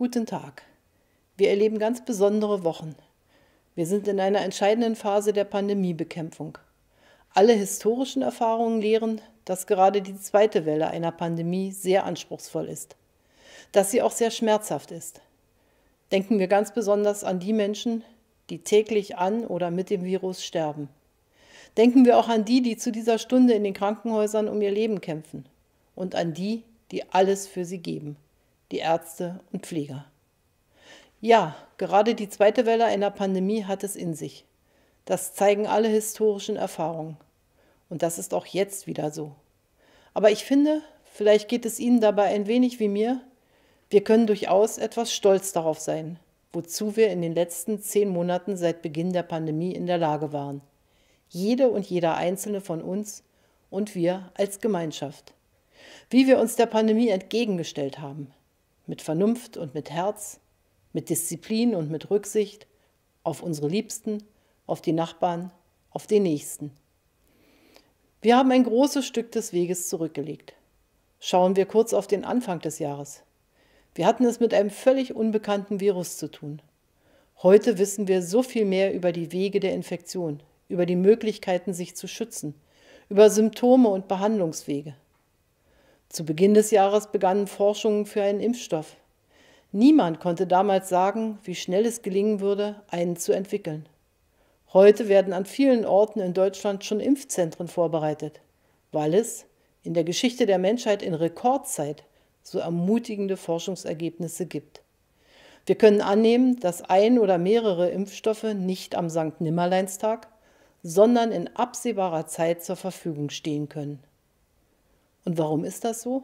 Guten Tag. Wir erleben ganz besondere Wochen. Wir sind in einer entscheidenden Phase der Pandemiebekämpfung. Alle historischen Erfahrungen lehren, dass gerade die zweite Welle einer Pandemie sehr anspruchsvoll ist, dass sie auch sehr schmerzhaft ist. Denken wir ganz besonders an die Menschen, die täglich an oder mit dem Virus sterben. Denken wir auch an die, die zu dieser Stunde in den Krankenhäusern um ihr Leben kämpfen und an die, die alles für sie geben die Ärzte und Pfleger. Ja, gerade die zweite Welle einer Pandemie hat es in sich. Das zeigen alle historischen Erfahrungen. Und das ist auch jetzt wieder so. Aber ich finde, vielleicht geht es Ihnen dabei ein wenig wie mir, wir können durchaus etwas stolz darauf sein, wozu wir in den letzten zehn Monaten seit Beginn der Pandemie in der Lage waren. Jede und jeder einzelne von uns und wir als Gemeinschaft. Wie wir uns der Pandemie entgegengestellt haben, mit Vernunft und mit Herz, mit Disziplin und mit Rücksicht auf unsere Liebsten, auf die Nachbarn, auf den Nächsten. Wir haben ein großes Stück des Weges zurückgelegt. Schauen wir kurz auf den Anfang des Jahres. Wir hatten es mit einem völlig unbekannten Virus zu tun. Heute wissen wir so viel mehr über die Wege der Infektion, über die Möglichkeiten, sich zu schützen, über Symptome und Behandlungswege. Zu Beginn des Jahres begannen Forschungen für einen Impfstoff. Niemand konnte damals sagen, wie schnell es gelingen würde, einen zu entwickeln. Heute werden an vielen Orten in Deutschland schon Impfzentren vorbereitet, weil es in der Geschichte der Menschheit in Rekordzeit so ermutigende Forschungsergebnisse gibt. Wir können annehmen, dass ein oder mehrere Impfstoffe nicht am Sankt Nimmerleinstag, sondern in absehbarer Zeit zur Verfügung stehen können. Und warum ist das so?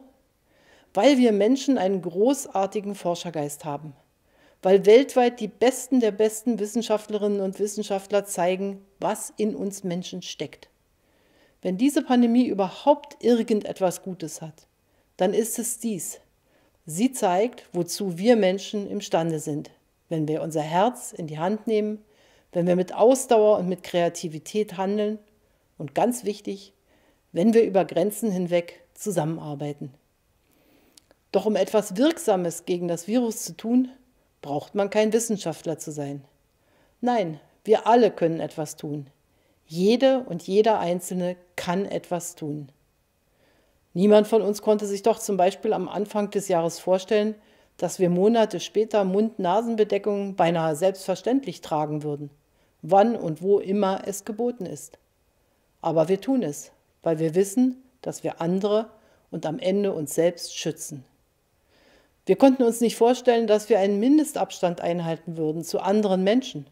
Weil wir Menschen einen großartigen Forschergeist haben. Weil weltweit die besten der besten Wissenschaftlerinnen und Wissenschaftler zeigen, was in uns Menschen steckt. Wenn diese Pandemie überhaupt irgendetwas Gutes hat, dann ist es dies. Sie zeigt, wozu wir Menschen imstande sind, wenn wir unser Herz in die Hand nehmen, wenn wir mit Ausdauer und mit Kreativität handeln und ganz wichtig, wenn wir über Grenzen hinweg zusammenarbeiten. Doch um etwas Wirksames gegen das Virus zu tun, braucht man kein Wissenschaftler zu sein. Nein, wir alle können etwas tun. Jede und jeder Einzelne kann etwas tun. Niemand von uns konnte sich doch zum Beispiel am Anfang des Jahres vorstellen, dass wir Monate später Mund-Nasen-Bedeckungen beinahe selbstverständlich tragen würden, wann und wo immer es geboten ist. Aber wir tun es, weil wir wissen, dass wir andere und am Ende uns selbst schützen. Wir konnten uns nicht vorstellen, dass wir einen Mindestabstand einhalten würden zu anderen Menschen.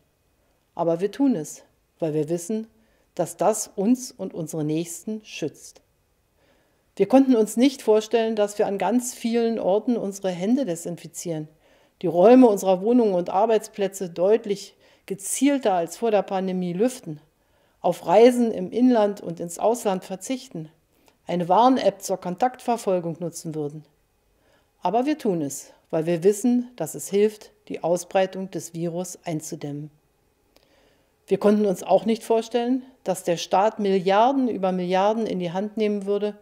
Aber wir tun es, weil wir wissen, dass das uns und unsere Nächsten schützt. Wir konnten uns nicht vorstellen, dass wir an ganz vielen Orten unsere Hände desinfizieren, die Räume unserer Wohnungen und Arbeitsplätze deutlich gezielter als vor der Pandemie lüften, auf Reisen im Inland und ins Ausland verzichten, eine Warn-App zur Kontaktverfolgung nutzen würden. Aber wir tun es, weil wir wissen, dass es hilft, die Ausbreitung des Virus einzudämmen. Wir konnten uns auch nicht vorstellen, dass der Staat Milliarden über Milliarden in die Hand nehmen würde,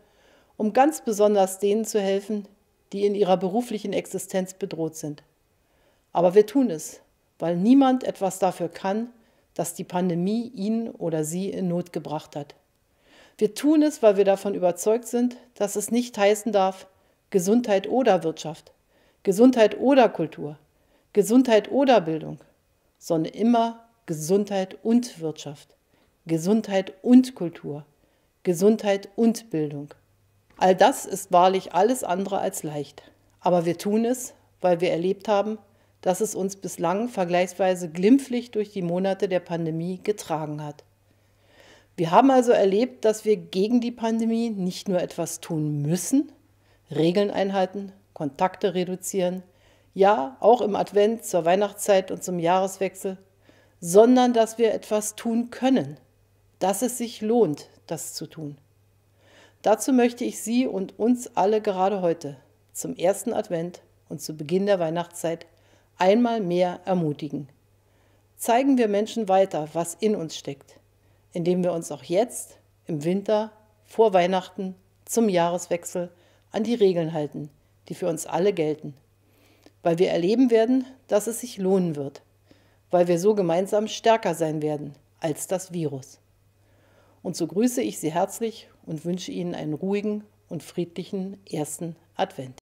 um ganz besonders denen zu helfen, die in ihrer beruflichen Existenz bedroht sind. Aber wir tun es, weil niemand etwas dafür kann, dass die Pandemie ihn oder sie in Not gebracht hat. Wir tun es, weil wir davon überzeugt sind, dass es nicht heißen darf Gesundheit oder Wirtschaft, Gesundheit oder Kultur, Gesundheit oder Bildung, sondern immer Gesundheit und Wirtschaft, Gesundheit und Kultur, Gesundheit und Bildung. All das ist wahrlich alles andere als leicht. Aber wir tun es, weil wir erlebt haben, dass es uns bislang vergleichsweise glimpflich durch die Monate der Pandemie getragen hat. Wir haben also erlebt, dass wir gegen die Pandemie nicht nur etwas tun müssen, Regeln einhalten, Kontakte reduzieren, ja, auch im Advent, zur Weihnachtszeit und zum Jahreswechsel, sondern dass wir etwas tun können, dass es sich lohnt, das zu tun. Dazu möchte ich Sie und uns alle gerade heute, zum ersten Advent und zu Beginn der Weihnachtszeit, einmal mehr ermutigen. Zeigen wir Menschen weiter, was in uns steckt indem wir uns auch jetzt im Winter vor Weihnachten zum Jahreswechsel an die Regeln halten, die für uns alle gelten, weil wir erleben werden, dass es sich lohnen wird, weil wir so gemeinsam stärker sein werden als das Virus. Und so grüße ich Sie herzlich und wünsche Ihnen einen ruhigen und friedlichen ersten Advent.